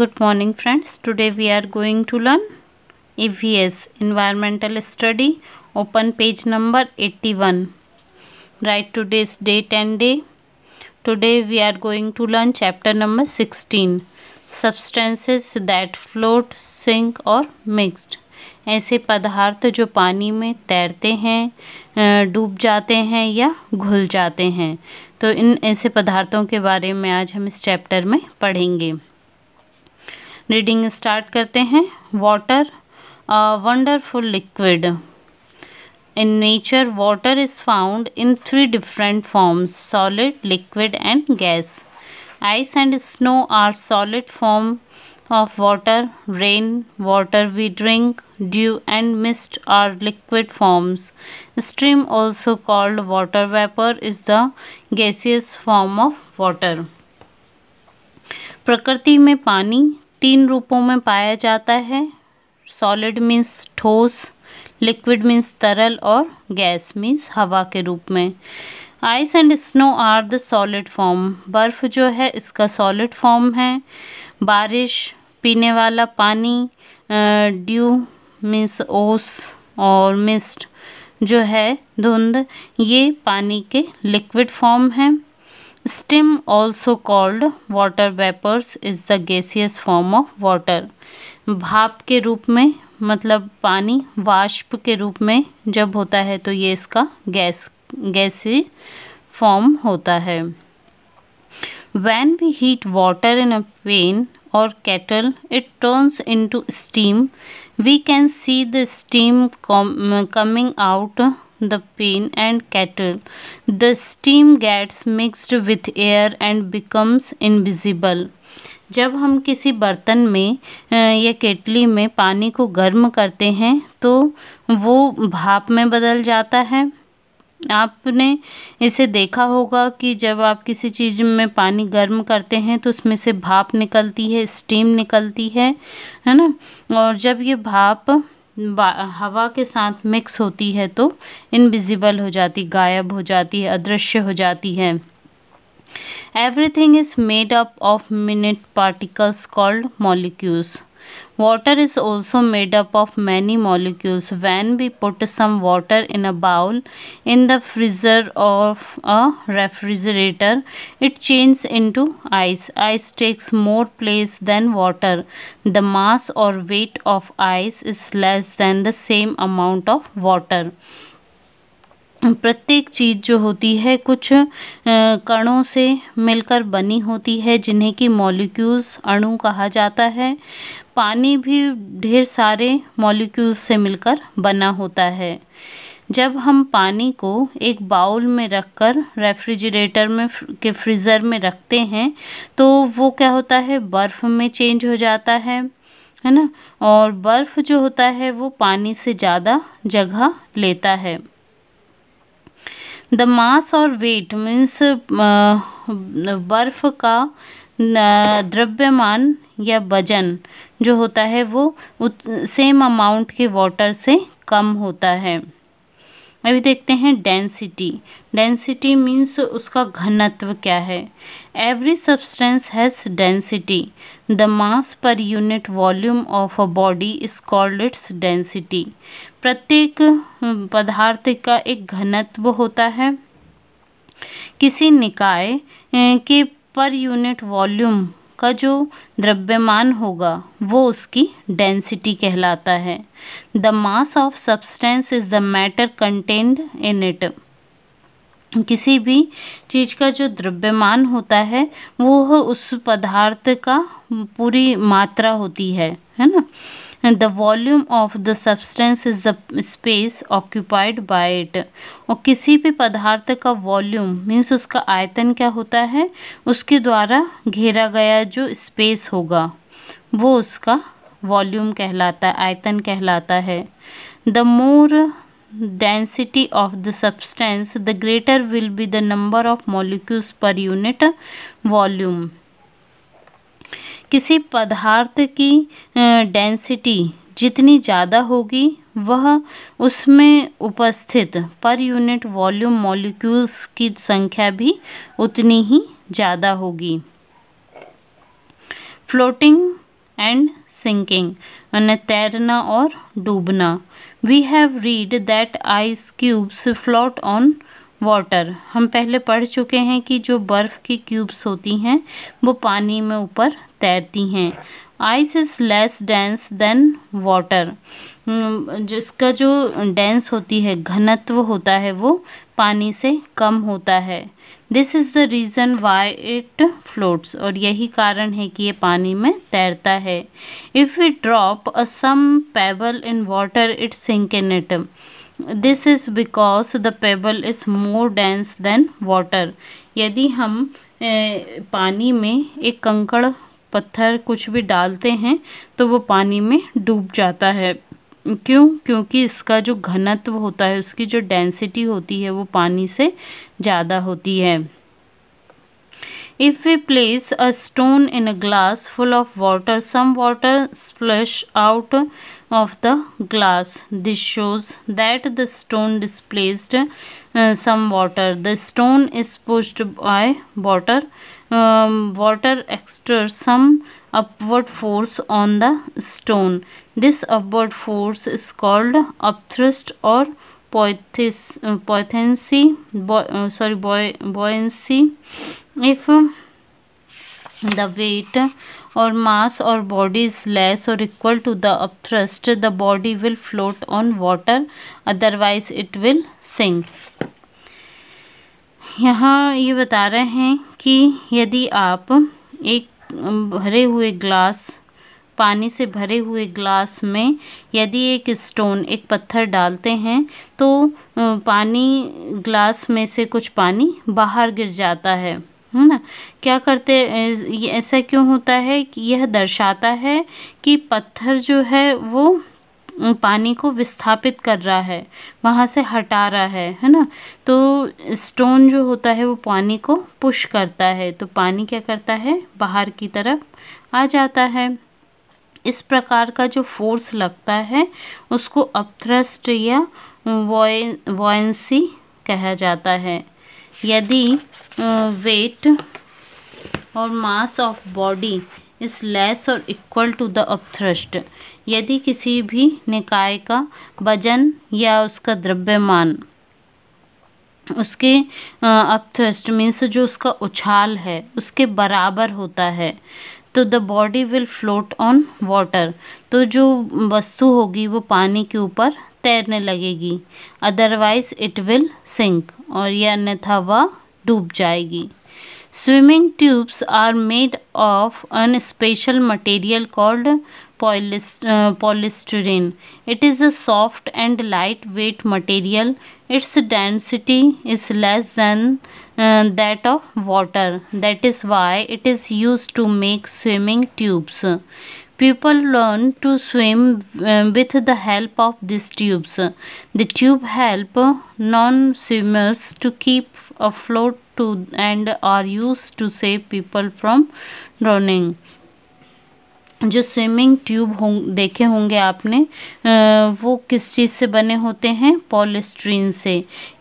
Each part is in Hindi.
good morning friends today we are going to learn evs environmental study open page number 81 write today's date and day today we are going to learn chapter number 16 substances that float sink or mixed ऐसे पदार्थ जो पानी में तैरते हैं डूब जाते हैं या घुल जाते हैं तो इन ऐसे पदार्थों के बारे में आज हम इस चैप्टर में पढ़ेंगे रीडिंग स्टार्ट करते हैं water wonderful liquid in nature water is found in three different forms solid liquid and gas ice and snow are solid form of water rain water we drink dew and mist are liquid forms steam also called water vapour is the gaseous form of water प्रकृति में पानी तीन रूपों में पाया जाता है सॉलिड मीन्स ठोस लिक्विड मीन्स तरल और गैस मीन्स हवा के रूप में ice and snow are the solid form बर्फ़ जो है इसका सॉलिड फॉर्म है बारिश पीने वाला पानी ड्यू मीन्स ओस और मिस्ट जो है धुंध ये पानी के लिक्विड फॉर्म हैं steam also called water vapours is the gaseous form of water भाप के रूप में मतलब पानी वाष्प के रूप में जब होता है तो ये इसका गैस गैसी फॉर्म होता है when we heat water in a pan or kettle it turns into steam we can see the steam coming out the pain and cattle. The steam gets mixed with air and becomes invisible. जब हम किसी बर्तन में या केटली में पानी को गर्म करते हैं तो वो भाप में बदल जाता है आपने इसे देखा होगा कि जब आप किसी चीज़ में पानी गर्म करते हैं तो उसमें से भाप निकलती है स्टीम निकलती है है ना और जब ये भाप हवा के साथ मिक्स होती है तो इनविजिबल हो जाती गायब हो जाती है अदृश्य हो जाती है everything is made up of minute particles called molecules water is also made up of many molecules when we put some water in a bowl in the freezer of a refrigerator it changes into ice ice takes more place than water the mass or weight of ice is less than the same amount of water प्रत्येक चीज़ जो होती है कुछ कणों से मिलकर बनी होती है जिन्हें कि मॉलिक्यूल्स अणु कहा जाता है पानी भी ढेर सारे मॉलिक्यूल्स से मिलकर बना होता है जब हम पानी को एक बाउल में रखकर रेफ्रिजरेटर में के फ्रीज़र में रखते हैं तो वो क्या होता है बर्फ़ में चेंज हो जाता है है ना और बर्फ़ जो होता है वो पानी से ज़्यादा जगह लेता है द मास और वेट मीन्स बर्फ का द्रव्यमान या वजन जो होता है वो सेम अमाउंट के वाटर से कम होता है अभी देखते हैं डेंसिटी डेंसिटी मीन्स उसका घनत्व क्या है every substance has density the mass per unit volume of a body is called its density प्रत्येक पदार्थ का एक घनत्व होता है किसी निकाय के पर यूनिट वॉल्यूम का जो द्रव्यमान होगा वो उसकी डेंसिटी कहलाता है the mass of substance is the matter contained in it किसी भी चीज़ का जो द्रव्यमान होता है वो उस पदार्थ का पूरी मात्रा होती है है ना the volume of the substance is the space occupied by it और किसी भी पदार्थ का वॉल्यूम मीन्स उसका आयतन क्या होता है उसके द्वारा घेरा गया जो स्पेस होगा वो उसका वॉल्यूम कहलाता है आयतन कहलाता है the more density of the substance the greater will be the number of molecules per unit volume किसी पदार्थ की डेंसिटी जितनी ज़्यादा होगी वह उसमें उपस्थित पर यूनिट वॉल्यूम मॉलिक्यूल्स की संख्या भी उतनी ही ज़्यादा होगी फ्लोटिंग एंड सिंकिंग मैंने तैरना और डूबना we have read that ice cubes float on water हम पहले पढ़ चुके हैं कि जो बर्फ़ की क्यूब्स होती हैं वो पानी में ऊपर तैरती हैं ice is less dense than water जिसका जो डेंस होती है घनत्व होता है वो पानी से कम होता है this is the reason why it floats और यही कारण है कि ये पानी में तैरता है if you drop a some pebble in water it sink in it this is because the pebble is more dense than water यदि हम पानी में एक कंकड़ पत्थर कुछ भी डालते हैं तो वो पानी में डूब जाता है क्यों क्योंकि इसका जो घनत्व होता है उसकी जो डेंसिटी होती है वो पानी से ज़्यादा होती है if we place a stone in a glass full of water some water splash out of the glass this shows that the stone displaced uh, some water the stone is pushed by water um, water exerts some upward force on the stone this upward force is called upthrust or poithis, uh, uh, sorry buoy buoyancy if uh, the weight or mass or body is less or equal to the upthrust the body will float on water otherwise it will sink यहाँ ये बता रहे हैं कि यदि आप एक भरे हुए ग्लास पानी से भरे हुए ग्लास में यदि एक स्टोन एक पत्थर डालते हैं तो पानी ग्लास में से कुछ पानी बाहर गिर जाता है है ना क्या करते ऐसा क्यों होता है कि यह दर्शाता है कि पत्थर जो है वो पानी को विस्थापित कर रहा है वहाँ से हटा रहा है है ना तो स्टोन जो होता है वो पानी को पुश करता है तो पानी क्या करता है बाहर की तरफ आ जाता है इस प्रकार का जो फोर्स लगता है उसको अपथ्रस्ट या वॉय वॉयसी कहा जाता है यदि weight or mass of body is less or equal to the upthrust यदि किसी भी निकाय का वजन या उसका द्रव्यमान उसके अपथ्रस्ट मीन्स जो उसका उछाल है उसके बराबर होता है तो the body will float on water तो जो वस्तु होगी वो पानी के ऊपर तैरने लगेगी अदरवाइज इट विल सिंक और यह अन्यथा वह डूब जाएगी swimming tubes are made of an special material called polystyrene it is a soft and light weight material its density is less than that of water that is why it is use to make swimming tubes people learn to swim uh, with the help of these tubes the tube help non swimmers to keep afloat to and are used to save people from drowning जो स्विमिंग ट्यूब हों देखे होंगे आपने आ, वो किस चीज़ से बने होते हैं पॉलिस्ट्रीन से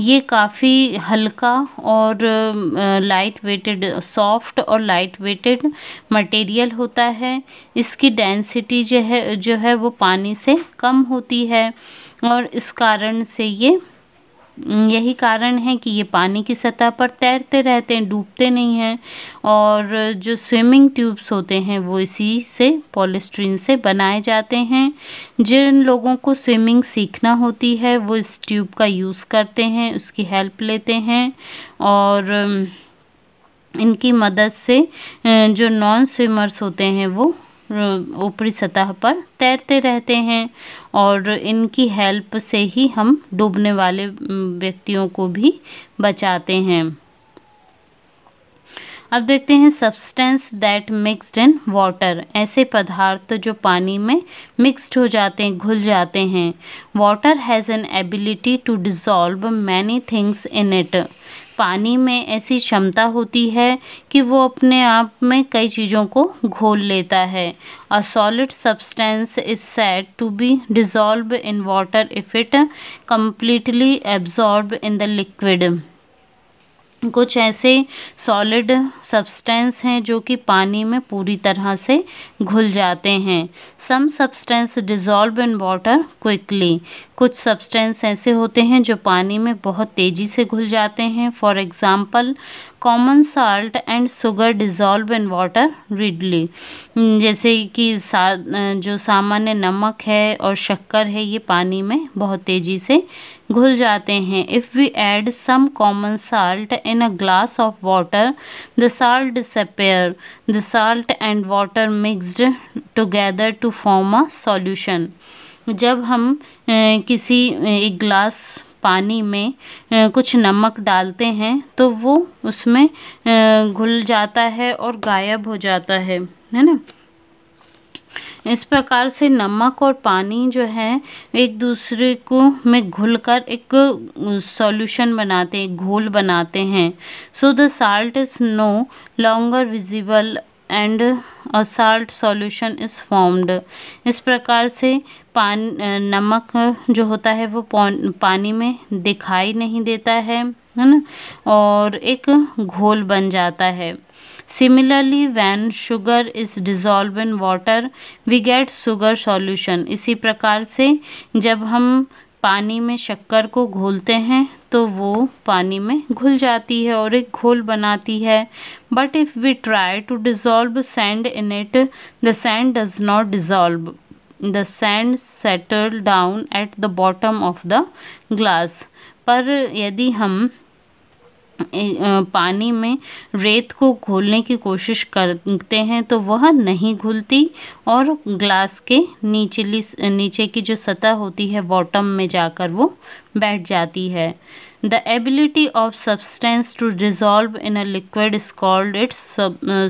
ये काफ़ी हल्का और लाइट वेटेड सॉफ्ट और लाइट वेटेड मटेरियल होता है इसकी डेंसिटी जो है जो है वो पानी से कम होती है और इस कारण से ये यही कारण है कि ये पानी की सतह पर तैरते रहते हैं डूबते नहीं हैं और जो स्विमिंग ट्यूब्स होते हैं वो इसी से पॉलिस्ट्रीन से बनाए जाते हैं जिन लोगों को स्विमिंग सीखना होती है वो इस ट्यूब का यूज़ करते हैं उसकी हेल्प लेते हैं और इनकी मदद से जो नॉन स्विमर्स होते हैं वो ऊपरी सतह पर तैरते रहते हैं और इनकी हेल्प से ही हम डूबने वाले व्यक्तियों को भी बचाते हैं अब देखते हैं substance that mixed in water ऐसे पदार्थ जो पानी में मिक्स्ड हो जाते हैं घुल जाते हैं water has an ability to dissolve many things in it पानी में ऐसी क्षमता होती है कि वो अपने आप में कई चीज़ों को घोल लेता है a solid substance is said to be dissolve in water if it completely absorb in the liquid कुछ ऐसे सॉलिड सब्सटेंस हैं जो कि पानी में पूरी तरह से घुल जाते हैं some substance dissolve in water quickly कुछ सब्सटेंस ऐसे होते हैं जो पानी में बहुत तेज़ी से घुल जाते हैं for example common salt and sugar dissolve in water readily जैसे कि सा जो सामान्य नमक है और शक्कर है ये पानी में बहुत तेज़ी से घुल जाते हैं if we add some common salt in a glass of water the salt disappear the salt and water mixed together to form a solution जब हम किसी एक ग्लास पानी में कुछ नमक डालते हैं तो वो उसमें घुल जाता है और गायब हो जाता है है ना इस प्रकार से नमक और पानी जो है एक दूसरे को में घुल कर एक सॉल्यूशन बनाते हैं घोल बनाते हैं so the salt is no longer visible and a salt solution is formed इस प्रकार से पान नमक जो होता है वो पानी में दिखाई नहीं देता है है ना और एक घोल बन जाता है similarly when sugar is dissolved in water we get sugar solution इसी प्रकार से जब हम पानी में शक्कर को घोलते हैं तो वो पानी में घुल जाती है और एक घोल बनाती है but if we try to dissolve sand in it the sand does not dissolve the sand settle down at the bottom of the glass पर यदि हम पानी में रेत को घोलने की कोशिश करते हैं तो वह नहीं घुलती और ग्लास के निचली नीचे की जो सतह होती है बॉटम में जाकर वो बैठ जाती है the ability of substance to dissolve in a liquid is called its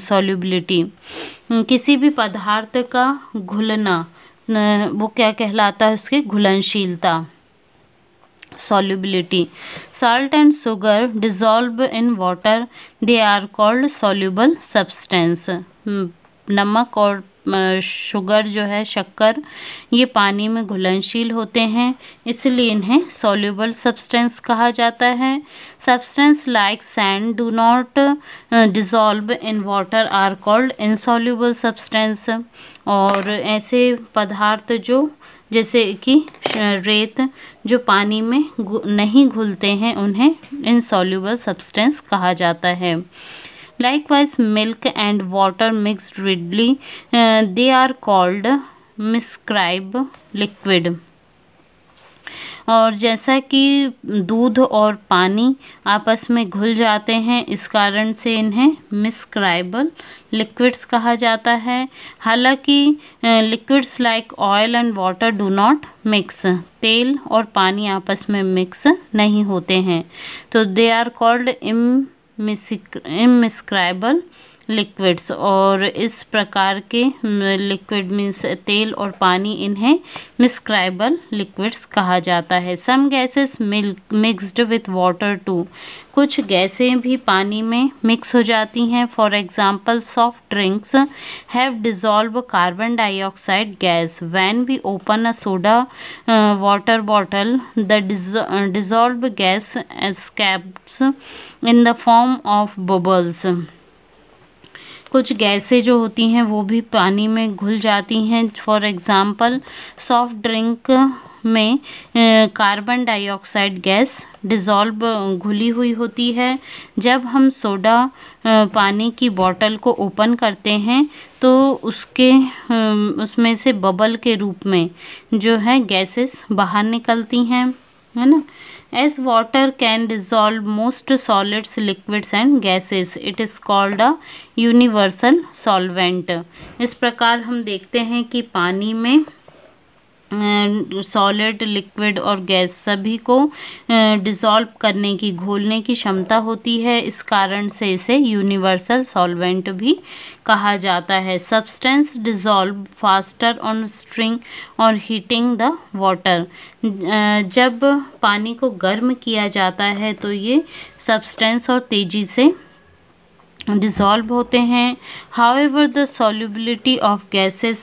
solubility किसी भी पदार्थ का घुलना वो क्या कहलाता है उसकी घुलनशीलता solubility. Salt and sugar dissolve in water. They are called soluble substance. Hmm. नमक और शुगर जो है शक्कर ये पानी में घुलनशील होते हैं इसलिए इन्हें सोल्यूबल सब्सटेंस कहा जाता है substance like sand do not dissolve in water are called insoluble substance और ऐसे पदार्थ जो जैसे कि रेत जो पानी में नहीं घुलते हैं उन्हें इन इनसॉल्यूबल सब्सटेंस कहा जाता है like likewise milk and water mixed readily they are called miscible liquid और जैसा कि दूध और पानी आपस में घुल जाते हैं इस कारण से इन्हें मिसक्राइबल लिक्विड्स कहा जाता है हालांकि liquids like oil and water do not mix तेल और पानी आपस में मिक्स नहीं होते हैं तो दे आर कॉल्ड इम मिसक्राइबल लिक्विड्स और इस प्रकार के लिक्विड मीन्स तेल और पानी इन्हें मिसक्राइबल लिक्विड्स कहा जाता है some gases milk mixed with water too कुछ गैसें भी पानी में मिक्स हो जाती हैं for example soft drinks have dissolve carbon dioxide gas when we open a soda water bottle the dissolve gas escapes in the form of bubbles कुछ गैसें जो होती हैं वो भी पानी में घुल जाती हैं फॉर एग्ज़ाम्पल सॉफ्ट ड्रिंक में कार्बन डाइऑक्साइड गैस डिज़ोल्व घुली हुई होती है जब हम सोडा पानी की बॉटल को ओपन करते हैं तो उसके उसमें से बबल के रूप में जो है गैसेस बाहर निकलती हैं है ना as water can dissolve most solids liquids and gases it is called a universal solvent इस प्रकार हम देखते हैं कि पानी में सॉलिड लिक्विड और गैस सभी को डिज़ोल्व करने की घोलने की क्षमता होती है इस कारण से इसे यूनिवर्सल सॉल्वेंट भी कहा जाता है substance dissolve faster on stirring और हीटिंग द वाटर जब पानी को गर्म किया जाता है तो ये सब्सटेंस और तेज़ी से dissolve होते हैं however the solubility of gases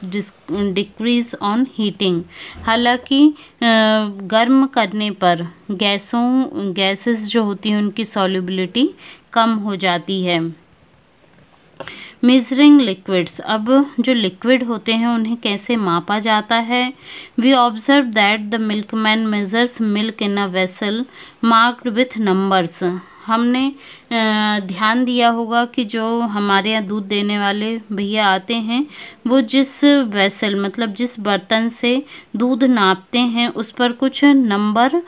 decrease on heating हालांकि गर्म करने पर गैसों गैसेस जो होती हैं उनकी solubility कम हो जाती है मेजरिंग लिक्विड्स अब जो लिक्विड होते हैं उन्हें कैसे मापा जाता है we observe that the milkman measures milk in a vessel marked with numbers हमने ध्यान दिया होगा कि जो हमारे यहाँ दूध देने वाले भैया आते हैं वो जिस वैसल मतलब जिस बर्तन से दूध नापते हैं उस पर कुछ नंबर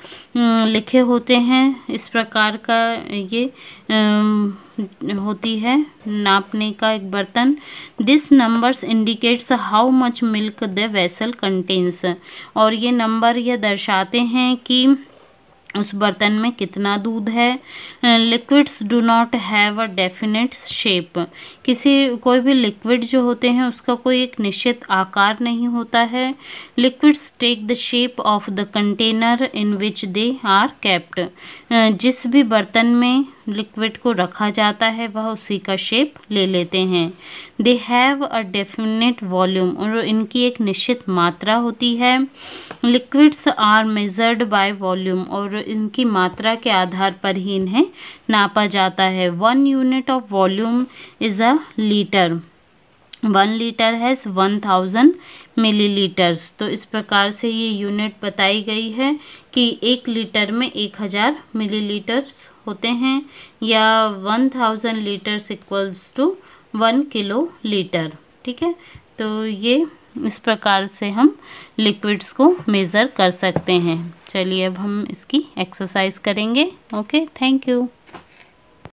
लिखे होते हैं इस प्रकार का ये होती है नापने का एक बर्तन this numbers indicates how much milk the vessel contains और ये नंबर ये दर्शाते हैं कि उस बर्तन में कितना दूध है liquids do not have a definite shape किसी कोई भी लिक्विड जो होते हैं उसका कोई एक निश्चित आकार नहीं होता है liquids take the shape of the container in which they are kept जिस भी बर्तन में लिक्विड को रखा जाता है वह उसी का शेप ले लेते हैं they have a definite volume और इनकी एक निश्चित मात्रा होती है liquids are measured by volume और इनकी मात्रा के आधार पर ही इन्हें नापा जाता है one unit of volume is a litre one litre has one thousand millilitres तो इस प्रकार से ये यूनिट बताई गई है कि एक लीटर में एक हज़ार मिलीलीटर्स होते हैं या one thousand litres equals to one kilolitre ठीक है तो ये इस प्रकार से हम लिक्विड्स को मेज़र कर सकते हैं चलिए अब हम इसकी एक्सरसाइज करेंगे ओके थैंक यू